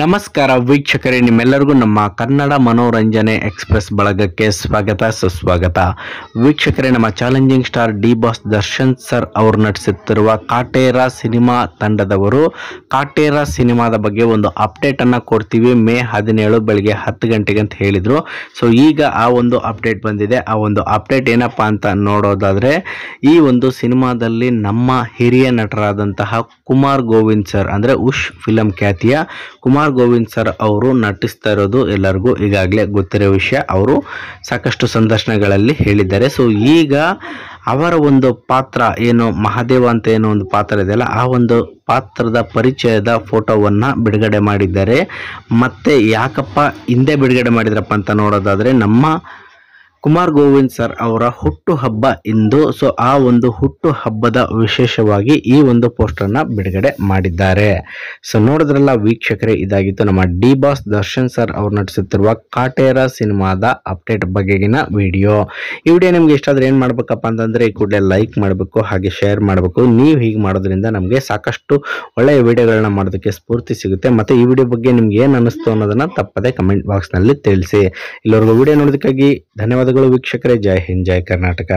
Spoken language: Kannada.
ನಮಸ್ಕಾರ ವೀಕ್ಷಕರೇ ನಿಮ್ಮೆಲ್ಲರಿಗೂ ನಮ್ಮ ಕನ್ನಡ ಮನೋರಂಜನೆ ಎಕ್ಸ್ಪ್ರೆಸ್ ಬಳಗಕ್ಕೆ ಸ್ವಾಗತ ಸುಸ್ವಾಗತ ವೀಕ್ಷಕರೇ ನಮ್ಮ challenging star D boss Darshan sir ಅವರು ನಟಿಸುತ್ತಿರುವ ಕಾಟೇರಾ ಸಿನಿಮಾ ತಂಡದವರು ಕಾಟೇರಾ ಸಿನಿಮಾದ ಬಗ್ಗೆ ಒಂದು ಅಪ್ಡೇಟನ್ನು ಕೊಡ್ತೀವಿ ಮೇ ಹದಿನೇಳು ಬೆಳಗ್ಗೆ ಹತ್ತು ಗಂಟೆಗೆ ಅಂತ ಹೇಳಿದರು ಸೊ ಈಗ ಆ ಒಂದು ಅಪ್ಡೇಟ್ ಬಂದಿದೆ ಆ ಒಂದು ಅಪ್ಡೇಟ್ ಏನಪ್ಪ ಅಂತ ನೋಡೋದಾದರೆ ಈ ಒಂದು ಸಿನಿಮಾದಲ್ಲಿ ನಮ್ಮ ಹಿರಿಯ ನಟರಾದಂತಹ ಕುಮಾರ್ ಗೋವಿಂದ್ ಸರ್ ಅಂದರೆ ಉಷ್ ಫಿಲಂ ಖ್ಯಾತಿಯ ಕುಮಾರ್ ಕುಮಾರ್ ಗೋವಿಂದ್ ಸರ್ ಅವರು ನಟಿಸ್ತಾ ಇರೋದು ಎಲ್ಲರಿಗೂ ಈಗಾಗಲೇ ಗೊತ್ತಿರೋ ವಿಷಯ ಅವರು ಸಾಕಷ್ಟು ಸಂದರ್ಶನಗಳಲ್ಲಿ ಹೇಳಿದ್ದಾರೆ ಸೊ ಈಗ ಅವರ ಒಂದು ಪಾತ್ರ ಏನು ಮಹಾದೇವ ಅಂತ ಏನೋ ಒಂದು ಪಾತ್ರ ಇದೆಯಲ್ಲ ಆ ಒಂದು ಪಾತ್ರದ ಪರಿಚಯದ ಫೋಟೋವನ್ನು ಬಿಡುಗಡೆ ಮಾಡಿದ್ದಾರೆ ಮತ್ತು ಯಾಕಪ್ಪ ಹಿಂದೆ ಬಿಡುಗಡೆ ಮಾಡಿದ್ರಪ್ಪ ಅಂತ ನೋಡೋದಾದರೆ ನಮ್ಮ ಕುಮಾರ್ ಗೋವಿಂದ್ ಸರ್ ಅವರ ಹುಟ್ಟು ಹಬ್ಬ ಇಂದು ಸೊ ಆ ಒಂದು ಹುಟ್ಟು ಹಬ್ಬದ ವಿಶೇಷವಾಗಿ ಈ ಒಂದು ಪೋಸ್ಟರ್ನ ಬಿಡುಗಡೆ ಮಾಡಿದ್ದಾರೆ ಸೊ ನೋಡಿದ್ರಲ್ಲ ವೀಕ್ಷಕರೇ ಇದಾಗಿತ್ತು ನಮ್ಮ ಡಿ ಬಾಸ್ ದರ್ಶನ್ ಸರ್ ಅವರು ನಟಿಸುತ್ತಿರುವ ಕಾಟೇರ ಸಿನಿಮಾದ ಅಪ್ಡೇಟ್ ಬಗೆಗಿನ ವಿಡಿಯೋ ಈ ವಿಡಿಯೋ ನಿಮ್ಗೆ ಇಷ್ಟ ಆದರೆ ಏನು ಮಾಡಬೇಕಪ್ಪ ಅಂತಂದರೆ ಈ ಕೂಡಲೇ ಲೈಕ್ ಮಾಡಬೇಕು ಹಾಗೆ ಶೇರ್ ಮಾಡಬೇಕು ನೀವು ಹೀಗೆ ಮಾಡೋದ್ರಿಂದ ನಮಗೆ ಸಾಕಷ್ಟು ಒಳ್ಳೆಯ ವಿಡಿಯೋಗಳನ್ನ ಮಾಡೋದಕ್ಕೆ ಸ್ಫೂರ್ತಿ ಸಿಗುತ್ತೆ ಮತ್ತು ಈ ವಿಡಿಯೋ ಬಗ್ಗೆ ನಿಮ್ಗೆ ಏನು ಅನ್ನಿಸ್ತು ಅನ್ನೋದನ್ನು ತಪ್ಪದೆ ಕಮೆಂಟ್ ಬಾಕ್ಸ್ನಲ್ಲಿ ತಿಳಿಸಿ ಇಲ್ಲಿವರೆಗೂ ವಿಡಿಯೋ ನೋಡೋದಕ್ಕಾಗಿ ಧನ್ಯವಾದ ಧನ್ಯವಾದಗಳು ವೀಕ್ಷಕರೇ ಜೈ ಹಿಂದ್ ಜೈ ಕರ್ನಾಟಕ